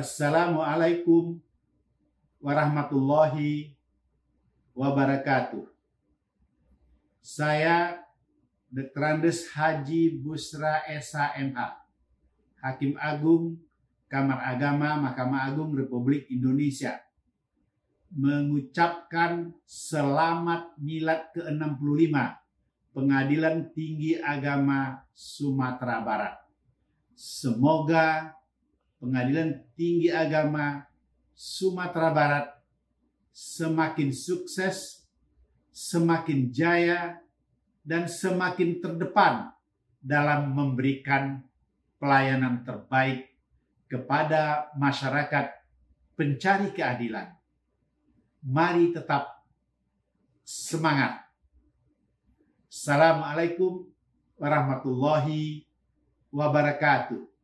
Assalamualaikum warahmatullahi wabarakatuh. Saya Dr. Haji Busra SHMH, Hakim Agung Kamar Agama Mahkamah Agung Republik Indonesia, mengucapkan selamat milad ke-65 Pengadilan Tinggi Agama Sumatera Barat. Semoga Pengadilan Tinggi Agama Sumatera Barat semakin sukses, semakin jaya, dan semakin terdepan dalam memberikan pelayanan terbaik kepada masyarakat pencari keadilan. Mari tetap semangat. Assalamualaikum warahmatullahi wabarakatuh.